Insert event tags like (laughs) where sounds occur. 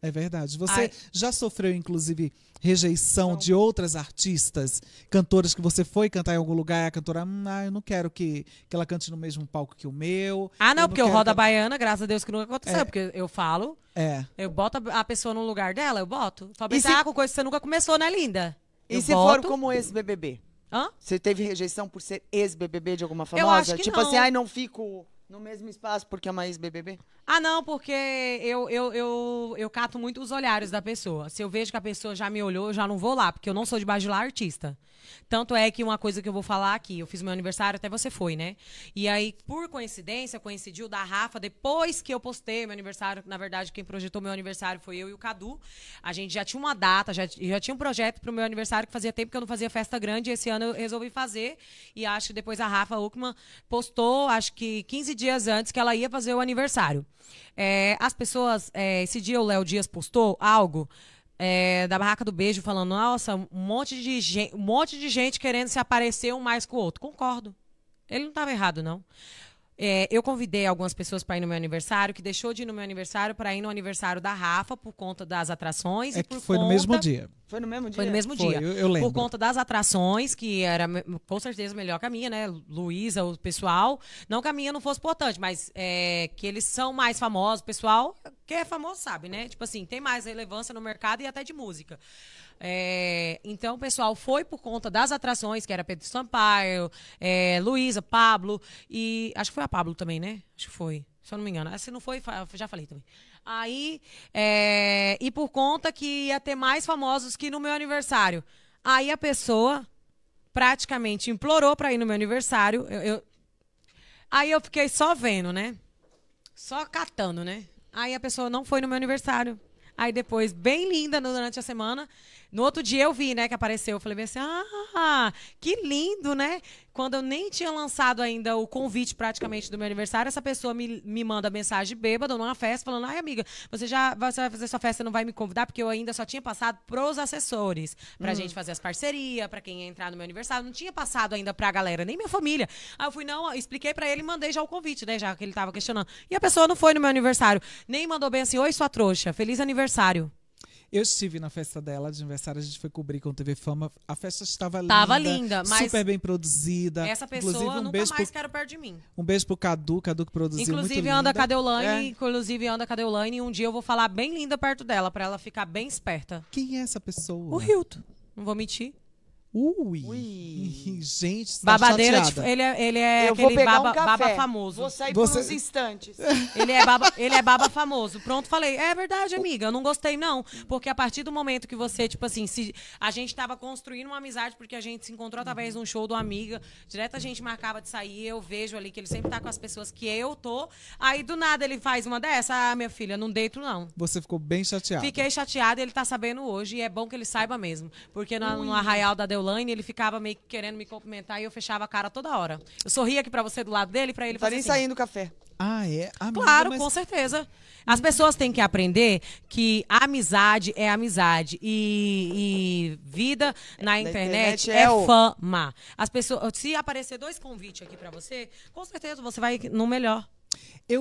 É verdade. Você Ai. já sofreu, inclusive, rejeição não. de outras artistas, cantoras que você foi cantar em algum lugar e a cantora, hum, ah, eu não quero que, que ela cante no mesmo palco que o meu. Ah, não, eu porque não eu rodo a baiana, graças a Deus que nunca aconteceu, é. porque eu falo. É. Eu boto a pessoa no lugar dela, eu boto. Fala, tá se... ah, com coisa que você nunca começou, né, linda? Eu e se boto. for como esse BBB? Hã? Você teve rejeição por ser ex-BBB de alguma famosa? Eu acho que tipo não. assim, ai, não fico no mesmo espaço, porque é uma ex-BBB? Ah, não, porque eu, eu, eu, eu cato muito os olhares da pessoa. Se eu vejo que a pessoa já me olhou, eu já não vou lá, porque eu não sou de bajular artista. Tanto é que uma coisa que eu vou falar aqui, eu fiz meu aniversário, até você foi, né? E aí, por coincidência, coincidiu da Rafa, depois que eu postei meu aniversário, na verdade, quem projetou meu aniversário foi eu e o Cadu. A gente já tinha uma data, já, já tinha um projeto pro meu aniversário que fazia tempo que eu não fazia festa grande, e esse ano eu resolvi fazer. E acho que depois a Rafa Uckmann postou, acho que 15 dias antes que ela ia fazer o aniversário. É, as pessoas. É, esse dia o Léo Dias postou algo. É, da barraca do beijo falando, nossa, um monte de gente, um monte de gente querendo se aparecer um mais com o outro. Concordo. Ele não estava errado, não. É, eu convidei algumas pessoas para ir no meu aniversário, que deixou de ir no meu aniversário para ir no aniversário da Rafa por conta das atrações. É que foi conta... no mesmo dia. Foi no mesmo dia? Foi no mesmo foi, dia. Eu, eu, lembro. Por conta das atrações, que era com certeza melhor que a minha, né? Luísa, o pessoal. Não que a minha não fosse importante, mas é, que eles são mais famosos, o pessoal quem é famoso sabe, né? Tipo assim, tem mais relevância no mercado e até de música. É, então, o pessoal foi por conta das atrações, que era Pedro Sampaio, é, Luísa, Pablo, e acho que foi a Pablo também, né? Acho que foi, se eu não me engano. Ah, se não foi, já falei também. Aí, é, e por conta que ia ter mais famosos que no meu aniversário. Aí a pessoa praticamente implorou para ir no meu aniversário. Eu, eu... Aí eu fiquei só vendo, né? Só catando, né? Aí a pessoa não foi no meu aniversário. Aí depois, bem linda no, durante a semana. No outro dia eu vi, né, que apareceu. Eu falei assim: ah, que lindo, né? quando eu nem tinha lançado ainda o convite praticamente do meu aniversário, essa pessoa me, me manda mensagem bêbada numa festa, falando: ai, amiga, você já você vai fazer sua festa e não vai me convidar, porque eu ainda só tinha passado pros assessores, pra uhum. gente fazer as parcerias, pra quem ia entrar no meu aniversário. Não tinha passado ainda pra galera, nem minha família. Aí eu fui, não, expliquei pra ele e mandei já o convite, né? Já que ele tava questionando. E a pessoa não foi no meu aniversário, nem mandou bem assim: oi, sua trouxa, feliz aniversário. Eu estive na festa dela de aniversário, a gente foi cobrir com TV Fama. A festa estava Tava linda, mas. super bem produzida. Essa pessoa inclusive, um nunca beijo mais pro, quero perto de mim. Um beijo pro Cadu, Cadu que produziu Inclusive anda linda. Cadeulaine, é. inclusive anda Cadeulaine e um dia eu vou falar bem linda perto dela para ela ficar bem esperta. Quem é essa pessoa? O Hilton. Não vou mentir. Ui. Ui. (laughs) Gente, você tá Babadeira, tá chateada. Tipo, ele é, ele é eu aquele baba, um baba, famoso. Vou sair Você... por uns instantes. (laughs) ele é, baba, ele é baba famoso. Pronto, falei. É verdade, amiga. Eu não gostei, não. Porque a partir do momento que você, tipo assim, se a gente tava construindo uma amizade, porque a gente se encontrou através de um show do Amiga, direto a gente marcava de sair, eu vejo ali que ele sempre tá com as pessoas que eu tô. Aí, do nada, ele faz uma dessa. Ah, minha filha, não deito, não. Você ficou bem chateada. Fiquei chateada, ele tá sabendo hoje. E é bom que ele saiba mesmo. Porque no, no Arraial da Deu Deolane, ele ficava meio que querendo me cumprimentar e eu fechava a cara toda hora. Eu sorria aqui para você do lado dele, para ele tá fazer. Tá nem assim. saindo café. Ah, é? Amiga, ah, claro, mas... com certeza. As pessoas têm que aprender que amizade é amizade. E, e vida é, na internet, internet é, é fama. As pessoas, se aparecer dois convites aqui para você, com certeza você vai no melhor. Eu